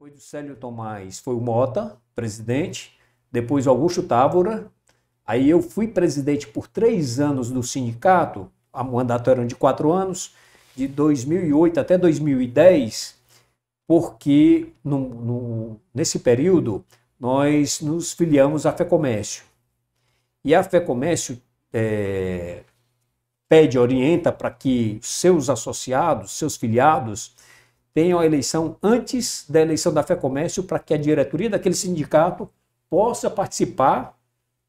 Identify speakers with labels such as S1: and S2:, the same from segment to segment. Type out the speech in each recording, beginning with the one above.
S1: Depois do Célio Tomás foi o Mota, presidente. Depois o Augusto Távora. Aí eu fui presidente por três anos do sindicato. A mandato era de quatro anos, de 2008 até 2010, porque no, no, nesse período nós nos filiamos à FEComércio. E a FEComércio é, pede, orienta para que seus associados, seus filiados, tenham a eleição antes da eleição da Fé Comércio para que a diretoria daquele sindicato possa participar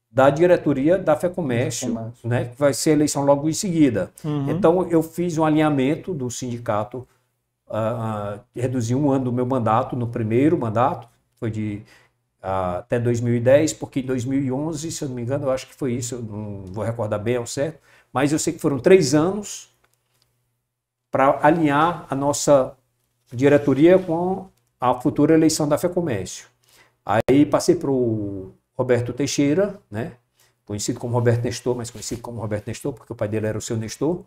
S1: da diretoria da Fé Comércio, né, que vai ser eleição logo em seguida. Uhum. Então eu fiz um alinhamento do sindicato, uh, uh, reduzi um ano do meu mandato no primeiro mandato, foi de uh, até 2010, porque em 2011, se eu não me engano, eu acho que foi isso, eu não vou recordar bem ao certo, mas eu sei que foram três anos para alinhar a nossa diretoria com a futura eleição da FEComércio. Aí passei para o Roberto Teixeira, né? conhecido como Roberto Nestor, mas conhecido como Roberto Nestor, porque o pai dele era o seu Nestor.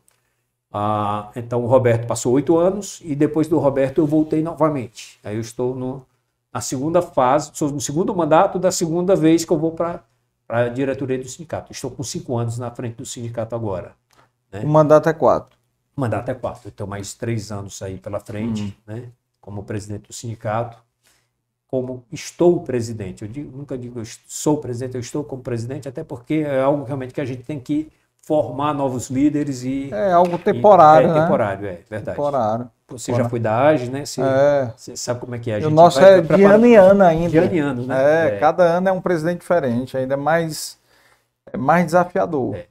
S1: Ah, então o Roberto passou oito anos e depois do Roberto eu voltei novamente. Aí eu estou no, na segunda fase, sou no segundo mandato da segunda vez que eu vou para a diretoria do sindicato. Estou com cinco anos na frente do sindicato agora. Né? O mandato é quatro. O mandato é quatro, então mais três anos aí pela frente, hum. né? Como presidente do sindicato, como estou presidente. Eu digo, nunca digo eu sou presidente, eu estou como presidente, até porque é algo realmente que a gente tem que formar novos líderes e. É algo temporário. E, é, né? temporário, é verdade. Temporário. Você já foi da AGE, né? Você, é. você, sabe como é que é a gente. O nosso vai, é de ano em ano ainda. De ano em ano, né? É, é, cada ano é um presidente diferente, ainda é mais, é mais desafiador. É.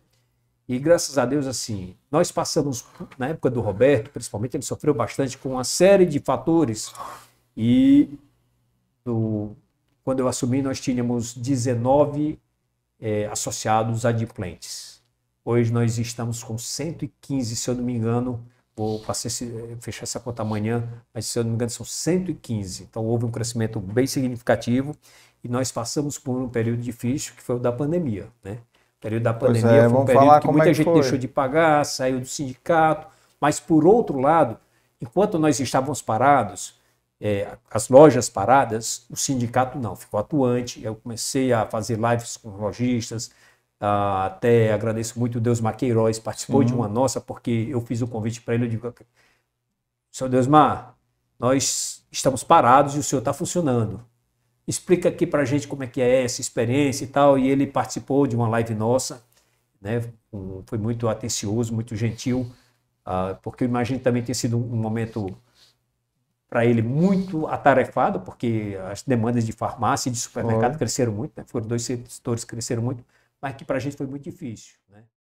S1: E graças a Deus, assim, nós passamos, na época do Roberto, principalmente, ele sofreu bastante com uma série de fatores. E do, quando eu assumi, nós tínhamos 19 é, associados adimplentes. Hoje nós estamos com 115, se eu não me engano. Vou passar esse, é, fechar essa conta amanhã, mas se eu não me engano, são 115. Então houve um crescimento bem significativo e nós passamos por um período difícil que foi o da pandemia, né? período da pandemia é, foi um período que muita é que gente foi. deixou de pagar, saiu do sindicato. Mas, por outro lado, enquanto nós estávamos parados, é, as lojas paradas, o sindicato não, ficou atuante. Eu comecei a fazer lives com lojistas, até agradeço muito o Deus Maqueiroz, participou uhum. de uma nossa, porque eu fiz o convite para ele, eu digo, seu Mar, nós estamos parados e o senhor está funcionando explica aqui para a gente como é que é essa experiência e tal. E ele participou de uma live nossa, né? Um, foi muito atencioso, muito gentil, uh, porque eu imagino que também tem sido um momento para ele muito atarefado, porque as demandas de farmácia e de supermercado cresceram muito, né? foram dois setores que cresceram muito, mas que para a gente foi muito difícil, né?